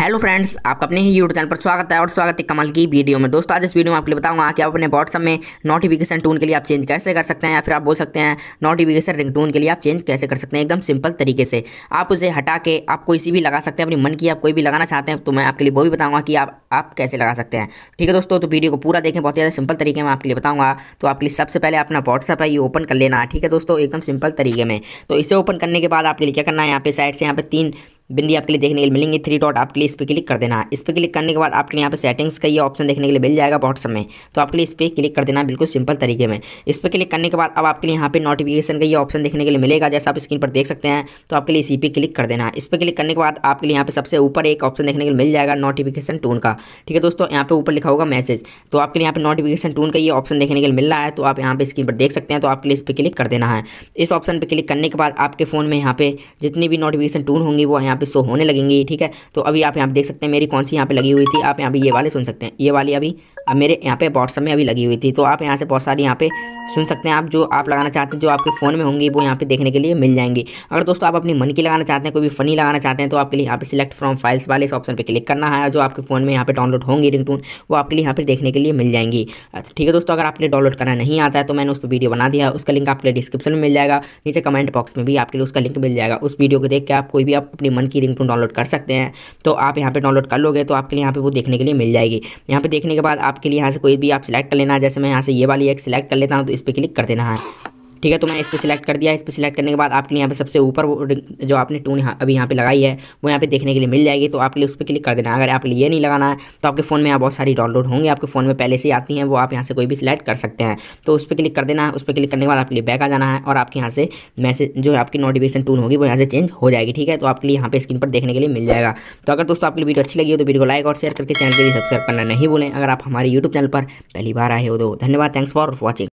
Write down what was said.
hello friends आपका अपने ही YouTube channel पर स्वागत है और स्वागत है कमल की वीडियो में दोस्तों आज इस वीडियो में आपके लिए बताऊंगा कि आप अपने व्हाट्सअप में नोटिफिकेशन टून के लिए आप चेंज कैसे कर सकते हैं या फिर आप बोल सकते हैं नोटिफिकेशन रिंग टून के लिए आप चेंज कैसे कर सकते हैं एकदम सिंपल तरीके से आप उसे हटा के आप कोई सी भी लगा सकते हैं अपनी मन की आप कोई भी लगाना चाहते हैं तो मैं आपके लिए वो भी बताऊँगा कि आप आप कैसे लगा सकते हैं ठीक है दोस्तों तो वीडियो को पूरा देखें बहुत ज़्यादा सिंपल तरीके में आपके लिए बताऊँगा तो आपके लिए सबसे पहले अपना व्हाट्सअप है ये ओपन कर लेना ठीक है दोस्तों एकदम सिंपल तरीके में तो इसे ओपन करने के बाद आपके लिए क्या करना है यहाँ पे साइड से यहाँ पे तीन बिंदी आपके लिए देखने के लिए मिलेंगे थ्री डॉट आपके लिए इस पर क्लिक कर देना इस पर क्लिक करने के बाद आपके लिए यहाँ पे सेटिंग्स का ये ऑप्शन देखने के लिए मिल जाएगा बहुत में तो आपके लिए इस पर क्लिक कर देना बिल्कुल सिंपल तरीके में इस पर क्लिक करने के बाद अब आपके लिए यहाँ पे नोटिफिकेशन का ये ऑप्शन देखने के लिए मिलेगा जैसा आप स्क्रीन पर देख सकते हैं तो आपके लिए इसी पे क्लिक कर देना इस पर क्लिक करने के बाद आपके लिए यहाँ पे सबसे ऊपर एक ऑप्शन देखने के लिए मिल जाएगा नोटिफिकेशन टून का ठीक है दोस्तों यहाँ पे ऊपर लिखा होगा मैसेज तो आपके लिए यहाँ पे नोटिफिकेशन टून का ये ऑप्शन देखने के लिए मिल रहा है तो आप यहाँ पे स्क्रीन पर देख सकते हैं तो आपके लिए इस पर क्लिक कर देना है इस ऑप्शन पर क्लिक करने के बाद आपके फ़ोन में यहाँ पे जितनी भी नोटिफिकेशन टून होंगी वो यहाँ पे शो होने लगेंगे ठीक है तो अभी आप यहाँ पे देख सकते हैं मेरी कौन सी यहाँ पे लगी हुई थी आप यहाँ पे ये वाले सुन सकते हैं ये वाली अभी अब मेरे यहाँ पे व्हाट्सअप में अभी लगी हुई थी तो आप यहाँ से बहुत सारी यहाँ पे सुन सकते हैं आप जो आप लगाना चाहते हैं जो आपके फ़ोन में होंगी वो यहाँ पे देखने के लिए मिल जाएंगी अगर दोस्तों आप अपनी मन की लगाना चाहते हैं कोई भी फनी लगाना चाहते हैं तो आपके लिए यहाँ पे सिलेक्ट फ्रॉम फाइल्स वाले इस ऑप्शन पर क्लिक करना है जो आपके फ़ोन में यहाँ पर डाउनलोड होंगी टून वो आपके लिए यहाँ पर देखने के लिए मिल जाएंगी अच्छा, ठीक है दोस्तों अगर आपके लिए डाउनलोड करना नहीं आता है तो मैंने उस पर वीडियो बना दिया है उसका लिंक आपके लिए डिस्क्रिप्शन में मिल जाएगा नीचे कमेंट बॉक्स में भी आपके लिए उसका लिंक मिल जाएगा उस वीडियो को देख के आप कोई भी आप अपनी मन की रिंग डाउनलोड कर सकते हैं तो आप यहाँ पर डाउनलोड कर लोगे तो आपके लिए यहाँ पर वो देखने के लिए मिल जाएगी यहाँ पर देखने के बाद आप आपके लिए यहाँ से कोई भी आप सिलेक्ट कर लेना जैसे मैं यहाँ से ये वाली एक सिलेक्ट कर लेता हूँ तो इस पर क्लिक कर देना है ठीक है तो मैंने इस पर सिलेक्ट कर दिया इस पर सिलेक्ट करने के बाद आपके यहाँ पे सबसे ऊपर जो आपने टून यहाँ अभी यहाँ पे लगाई है वो यहाँ पे देखने के लिए मिल जाएगी तो आपके लिए उस पर क्लिक कर देना अगर आपके लिए नहीं लगाना है तो आपके फ़ोन में यहाँ बहुत सारी डाउनलोड होंगे आपके फ़ोन में पहले से ही आती हैं वो आप यहाँ से कोई भी सिलेक्ट कर सकते हैं तो उस पर क्लिक कर देना है उस पर क्लिक करने के बाद आपके लिए बैक आ जाना है और आपके यहाँ से मैसेज जो आपकी नोटिफिकेशन टून होगी वो यहाँ से चेंज हो जाएगी ठीक है तो आपके लिए यहाँ पे स्क्रीन पर देखने के लिए मिल जाएगा तो अगर दोस्तों आपकी वीडियो अच्छी लगी हो तो वीडियो को लाइक और शेयर करके चैनल के लिए सब्सक्राइब करना नहीं भूलें अगर आप हमारे यूट्यूब चैनल पर पहली बार आए हो तो धन्यवाद थैंक्स फॉर वॉचिंग